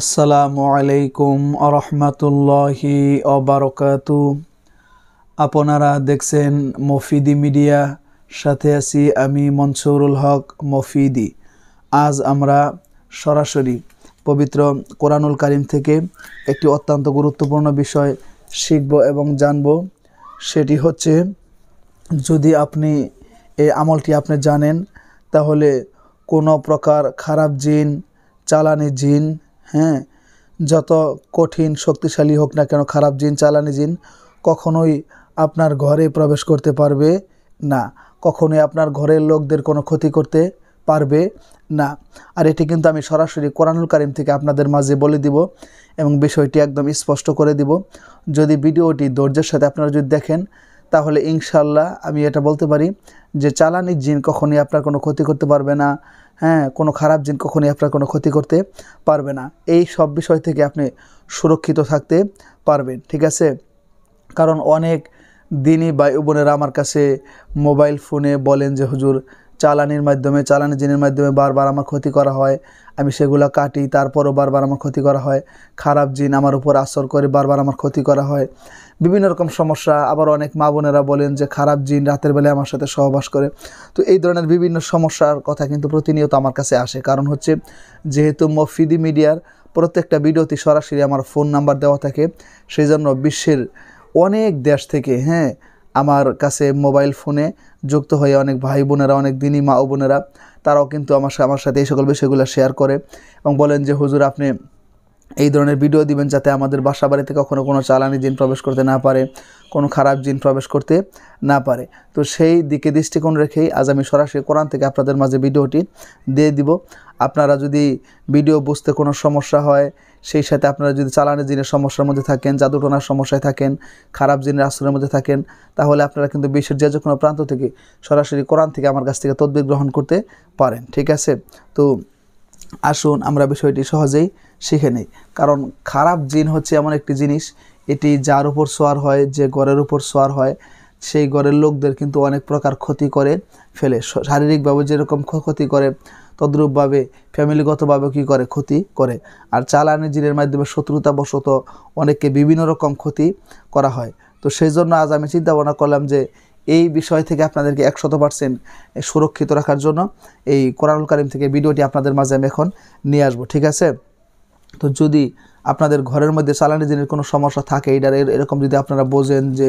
আসসালামু আলাইকুম আরহামতুল্লাহি অবরকাত আপনারা দেখছেন মফিদি মিডিয়া সাথে আছি আমি মনসুরুল হক মফিদি আজ আমরা সরাসরি পবিত্র কোরআনুল কারিম থেকে একটি অত্যন্ত গুরুত্বপূর্ণ বিষয় শিখব এবং জানব সেটি হচ্ছে যদি আপনি এই আমলটি আপনি জানেন তাহলে কোনো প্রকার খারাপ জিন চালানি জিন হ্যাঁ যত কঠিন শক্তিশালী হোক না কেন খারাপ জিন চালানি জিন কখনোই আপনার ঘরে প্রবেশ করতে পারবে না কখনোই আপনার ঘরের লোকদের কোনো ক্ষতি করতে পারবে না আর এটি কিন্তু আমি সরাসরি কোরআনুল কারিম থেকে আপনাদের মাঝে বলে দিব এবং বিষয়টি একদম স্পষ্ট করে দিব যদি ভিডিওটি ধৈর্যের সাথে আপনারা যদি দেখেন তাহলে ইনশাল্লাহ আমি এটা বলতে পারি যে চালানির জিন কখনই আপনার কোনো ক্ষতি করতে পারবে না হ্যাঁ কোনো খারাপ জিন কখনই আপনার কোনো ক্ষতি করতে পারবে না এই সব বিষয় থেকে আপনি সুরক্ষিত থাকতে পারবেন ঠিক আছে কারণ অনেক দিনই বায়ু বোনেরা আমার কাছে মোবাইল ফোনে বলেন যে হুজুর চালানির মাধ্যমে চালানি জিনের মাধ্যমে বারবার আমার ক্ষতি করা হয় আমি সেগুলো কাটি তারপরও বারবার আমার ক্ষতি করা হয় খারাপ জিন আমার উপর আসর করে বারবার আমার ক্ষতি করা হয় বিভিন্ন রকম সমস্যা আবার অনেক মা বোনেরা বলেন যে খারাপ জিন রাতের বেলায় আমার সাথে সহবাস করে তো এই ধরনের বিভিন্ন সমস্যার কথা কিন্তু প্রতিনিয়ত আমার কাছে আসে কারণ হচ্ছে যেহেতু মফিদি মিডিয়ার প্রত্যেকটা ভিডিওতে সরাসরি আমার ফোন নাম্বার দেওয়া থাকে সেই জন্য বিশ্বের অনেক দেশ থেকে হ্যাঁ আমার কাছে মোবাইল ফোনে যুক্ত হয়ে অনেক ভাই বোনেরা অনেক দিনই মা ও বোনেরা তারাও কিন্তু আমার আমার সাথে এই সকল বিষয়গুলো শেয়ার করে এবং বলেন যে হুজুর আপনি এই ধরনের ভিডিও দিবেন যাতে আমাদের বাসা বাড়িতে কখনো কোনো চালানি জিন প্রবেশ করতে না পারে কোনো খারাপ জিন প্রবেশ করতে না পারে তো সেই দিকে দৃষ্টিকোণ রেখেই আজ আমি সরাসরি কোরআন থেকে আপনাদের মাঝে ভিডিওটি দিয়ে দিব আপনারা যদি ভিডিও বুঝতে কোনো সমস্যা হয় সেই সাথে আপনারা যদি চালানের জিনের সমস্যার মধ্যে থাকেন জাদুটোনার সমস্যায় থাকেন খারাপ জিনের আশ্রয়ের মধ্যে থাকেন তাহলে আপনারা কিন্তু বিশ্বের যে কোনো প্রান্ত থেকে সরাসরি কোরআন থেকে আমার কাছ থেকে তদবির গ্রহণ করতে পারেন ঠিক আছে তো আসুন আমরা বিষয়টি সহজেই শিখে নিই কারণ খারাপ জিন হচ্ছে এমন একটি জিনিস এটি যার উপর সোয়ার হয় যে গড়ের উপর সোয়ার হয় সেই গড়ের লোকদের কিন্তু অনেক প্রকার ক্ষতি করে ফেলে শারীরিকভাবে যেরকম ক্ষতি করে তদ্রূপভাবে ফ্যামিলিগতভাবে কী করে ক্ষতি করে আর চালানি জিনের মাধ্যমে শত্রুতাবশত অনেককে বিভিন্ন রকম ক্ষতি করা হয় তো সেই জন্য আজ আমি চিন্তা ভাবনা করলাম যে এই বিষয় থেকে আপনাদেরকে একশত পার্সেন্ট সুরক্ষিত রাখার জন্য এই কোরআনুল কারিম থেকে ভিডিওটি আপনাদের মাঝে আমি এখন নিয়ে আসবো ঠিক আছে তো যদি আপনাদের ঘরের মধ্যে চালানি দিনের কোনো সমস্যা থাকে এটা এরকম যদি আপনারা বোঝেন যে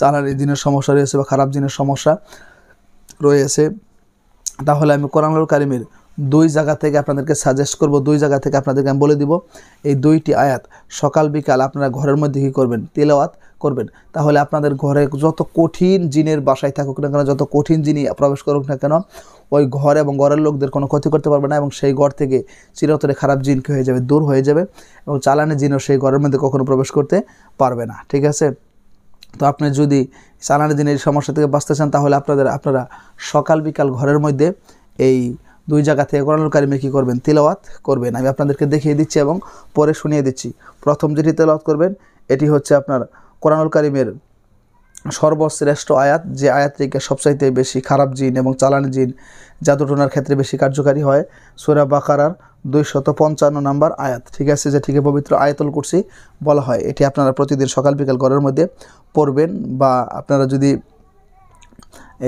চালানি দিনের সমস্যা রয়েছে বা খারাপ দিনের সমস্যা রয়েছে তাহলে আমি কোরআনুল কারিমের দুই জায়গা থেকে আপনাদেরকে সাজেস্ট করব দুই জায়গা থেকে আপনাদেরকে আমি বলে দিব এই দুইটি আয়াত সকাল বিকাল আপনারা ঘরের মধ্যে কী করবেন তেলাওয়াত করবেন তাহলে আপনাদের ঘরে যত কঠিন জিনের বাসায় থাকুক না কেন যত কঠিন জিনি প্রবেশ করুক না কেন ওই ঘর এবং ঘরের লোকদের কোনো ক্ষতি করতে পারবে না এবং সেই ঘর থেকে চিরতরে খারাপ জিন কী হয়ে যাবে দূর হয়ে যাবে এবং চালানের জিনও সেই ঘরের মধ্যে কখনো প্রবেশ করতে পারবে না ঠিক আছে তো আপনি যদি চালানের জিনের সমস্যা থেকে বাঁচতে চান তাহলে আপনাদের আপনারা সকাল বিকাল ঘরের মধ্যে এই দুই জায়গা থেকে কোরআনুল কারিমে কী করবেন তেলাওয়াত করবেন আমি আপনাদেরকে দেখিয়ে দিচ্ছি এবং পরে শুনিয়ে দিচ্ছি প্রথম যেটি তেলাওয়াত করবেন এটি হচ্ছে আপনার কোরআনুল কারিমের সর্বশ্রেষ্ঠ আয়াত যে আয়াত থেকে সবচাইতে বেশি খারাপ জিন এবং চালান জিন জাদুটোনার ক্ষেত্রে বেশি কার্যকারী হয় সোরা বাকারার দুইশত পঞ্চান্ন নম্বর আয়াত ঠিক আছে যে ঠিক পবিত্র আয়াতল করছি বলা হয় এটি আপনারা প্রতিদিন সকাল বিকাল ঘরের মধ্যে পড়বেন বা আপনারা যদি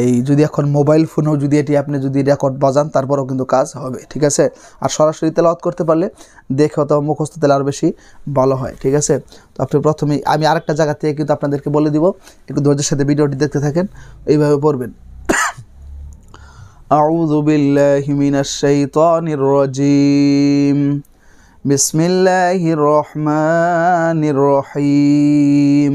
এই যদি এখন মোবাইল ফোনেও যদি এটি আপনি যদি রেকর্ড বাজান তারপরও কিন্তু কাজ হবে ঠিক আছে আর সরাসরি তেলাওয়াত করতে পারলে দেখে অত মুখস্থ তেল আরও বেশি ভালো হয় ঠিক আছে তো আপনি প্রথমে আমি আরেকটা জায়গা থেকে কিন্তু আপনাদেরকে বলে দিব একটু ধৈর্যের সাথে ভিডিওটি দেখতে থাকেন এইভাবে পড়বেন أعوذ بالله من الشيطان الرجيم بسم الله الرحمن الرحيم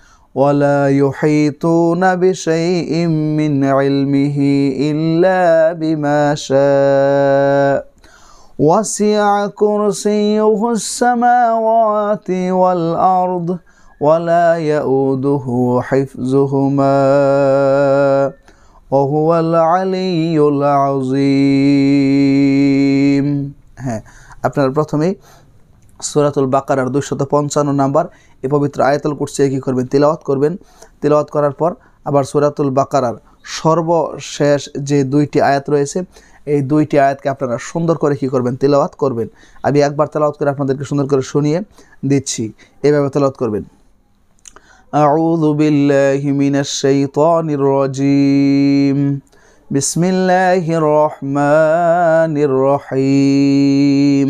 ولا يحيطون بشيء من علمه إلا بما شاء وسع كرسيه السماوات والأرض ولا يؤده حفظهما وهو العلي العظيم হ্যাঁ আপনার প্রথমেই সুরাতুল বাকারার দুইশত পঞ্চান্ন নাম্বার এ পবিত্র আয়াতুল কুরসি কী করবেন তেলাওয়াত করবেন তেলাওয়াত করার পর আবার সুরাতুল বাকারার সর্বশেষ যে দুইটি আয়াত রয়েছে এই দুইটি আয়াতকে আপনারা সুন্দর করে কী করবেন তেলাওয়াত করবেন আমি একবার তেলাওয়াত করে আপনাদেরকে সুন্দর করে শুনিয়ে দিচ্ছি এভাবে তেলাওয়াত করবেন أعوذ بالله من الشيطان الرجيم بسم الله الرحمن الرحيم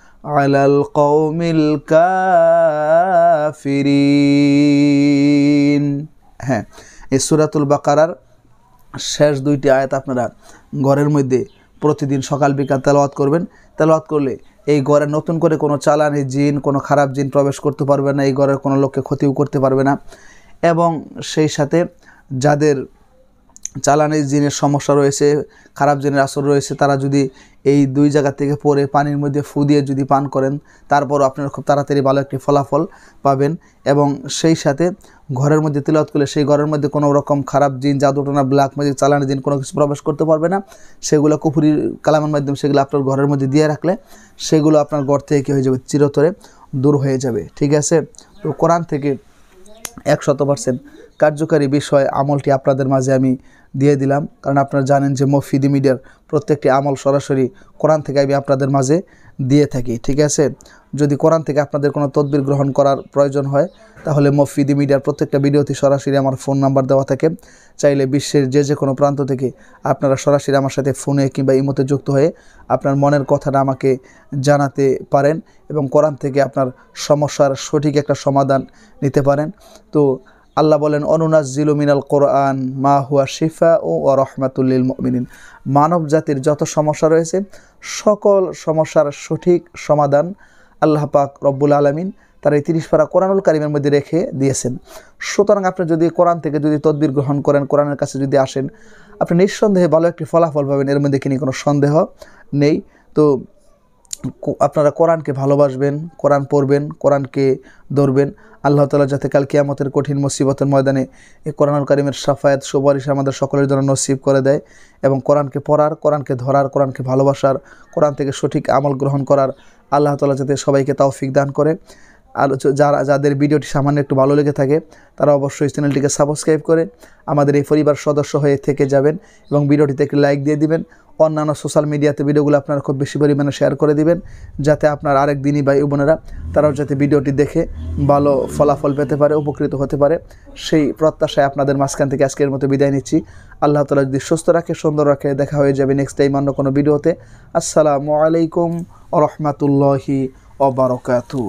على القوم الكافرين হ্যাঁ এই সুরাতুল বাকারার শেষ দুইটি আয়াত আপনারা ঘরের মধ্যে প্রতিদিন সকাল বিকাল তেলওয়াত করবেন তেলওয়াত করলে এই ঘরে নতুন করে কোনো চালানি জিন কোনো খারাপ জিন প্রবেশ করতে পারবে না এই ঘরের কোনো লোককে ক্ষতিও করতে পারবে না এবং সেই সাথে যাদের চালানের জিনের সমস্যা রয়েছে খারাপ জিনের আসর রয়েছে তারা যদি এই দুই জায়গা থেকে পরে পানির মধ্যে ফু দিয়ে যদি পান করেন তারপরও আপনারা খুব তাড়াতাড়ি ভালো একটি ফলাফল পাবেন এবং সেই সাথে ঘরের মধ্যে তিলত করলে সেই ঘরের মধ্যে কোনো রকম খারাপ জিন জাদুটনা ব্ল্যাক ম্যাজিক চালানি জিন কোনো কিছু প্রবেশ করতে পারবে না সেগুলো কুফুরির কালামের মাধ্যমে সেগুলো আপনার ঘরের মধ্যে দিয়ে রাখলে সেগুলো আপনার ঘর থেকে কী হয়ে যাবে চিরতরে দূর হয়ে যাবে ঠিক আছে তো কোরআন থেকে একশত পার্সেন্ট কার্যকারী বিষয় আমলটি আপনাদের মাঝে আমি দিয়ে দিলাম কারণ আপনারা জানেন যে মফিদি মিডিয়ার প্রত্যেকটি আমল সরাসরি কোরআন থেকে আমি আপনাদের মাঝে দিয়ে থাকি ঠিক আছে যদি কোরআন থেকে আপনাদের কোনো তদবির গ্রহণ করার প্রয়োজন হয় তাহলে মফিদি মিডিয়ার প্রত্যেকটা ভিডিওতে সরাসরি আমার ফোন নাম্বার দেওয়া থাকে চাইলে বিশ্বের যে যে কোনো প্রান্ত থেকে আপনারা সরাসরি আমার সাথে ফোনে কিংবা ইমোতে যুক্ত হয়ে আপনার মনের কথাটা আমাকে জানাতে পারেন এবং কোরআন থেকে আপনার সমস্যার সঠিক একটা সমাধান নিতে পারেন তো আল্লাহ বলেন অনুনাস জিলুমিনাল কোরআন মা হুয়া শিফা ও রহমাতুল্লিল মিনিন মানব জাতির যত সমস্যা রয়েছে সকল সমস্যার সঠিক সমাধান আল্লাহ পাক রব্বুল আলমিন তার এই তিরিশ পারা কোরআনুল কারিমের মধ্যে রেখে দিয়েছেন সুতরাং আপনি যদি কোরআন থেকে যদি তদবির গ্রহণ করেন কোরআনের কাছে যদি আসেন আপনি নিঃসন্দেহে ভালো একটি ফলাফল পাবেন এর মধ্যে কিনে কোনো সন্দেহ নেই তো আপনারা কোরআনকে ভালোবাসবেন কোরআন পড়বেন কোরআনকে ধরবেন আল্লাহ তালা যাতে কাল কিয়ামতের কঠিন মুসিবতের ময়দানে এই কোরআনুল করিমের সাফায়াত সুপারিশ আমাদের সকলের জন্য নসিব করে দেয় এবং কোরআনকে পড়ার কোরআনকে ধরার কোরআনকে ভালোবাসার কোরআন থেকে সঠিক আমল গ্রহণ করার আল্লাহ তালা যাতে সবাইকে তৌফিক দান করে আর যারা যাদের ভিডিওটি সামান্য একটু ভালো লেগে থাকে তারা অবশ্যই চ্যানেলটিকে সাবস্ক্রাইব করে আমাদের এই পরিবার সদস্য হয়ে থেকে যাবেন এবং ভিডিওটিতে একটি লাইক দিয়ে দিবেন অন্যান্য সোশ্যাল মিডিয়াতে ভিডিওগুলো আপনারা খুব বেশি পরিমাণে শেয়ার করে দিবেন যাতে আপনার আরেক দিনই ভাই বোনেরা তারাও যাতে ভিডিওটি দেখে ভালো ফলাফল পেতে পারে উপকৃত হতে পারে সেই প্রত্যাশায় আপনাদের মাঝখান থেকে আজকের মতো বিদায় নিচ্ছি আল্লাহ তালা যদি সুস্থ রাখে সুন্দর রাখে দেখা হয়ে যাবে নেক্সট টাইম অন্য কোনো ভিডিওতে আসসালামু আলাইকুম রহমাতুল্লাহি অবরকাতু